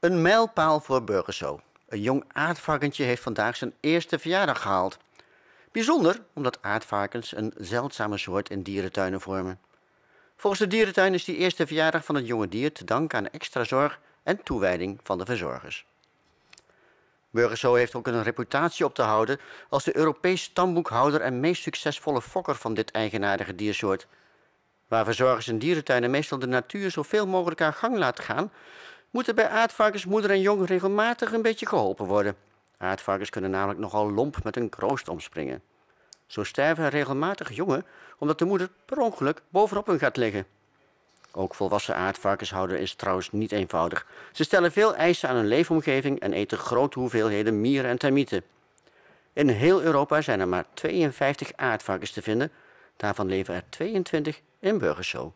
Een mijlpaal voor Burgerso. Een jong aardvarkentje heeft vandaag zijn eerste verjaardag gehaald. Bijzonder omdat aardvarkens een zeldzame soort in dierentuinen vormen. Volgens de dierentuin is die eerste verjaardag van het jonge dier te danken aan extra zorg en toewijding van de verzorgers. Burgerso heeft ook een reputatie op te houden als de Europees stamboekhouder en meest succesvolle fokker van dit eigenaardige diersoort. Waar verzorgers en dierentuinen meestal de natuur zoveel mogelijk aan gang laten gaan, moeten bij aardvarkens moeder en jong regelmatig een beetje geholpen worden. Aardvarkens kunnen namelijk nogal lomp met een kroost omspringen. Zo sterven er regelmatig jongen omdat de moeder per ongeluk bovenop hun gaat liggen. Ook volwassen aardvarkens houden is trouwens niet eenvoudig. Ze stellen veel eisen aan hun leefomgeving en eten grote hoeveelheden mieren en termieten. In heel Europa zijn er maar 52 aardvarkens te vinden. Daarvan leven er 22 in Burgershow.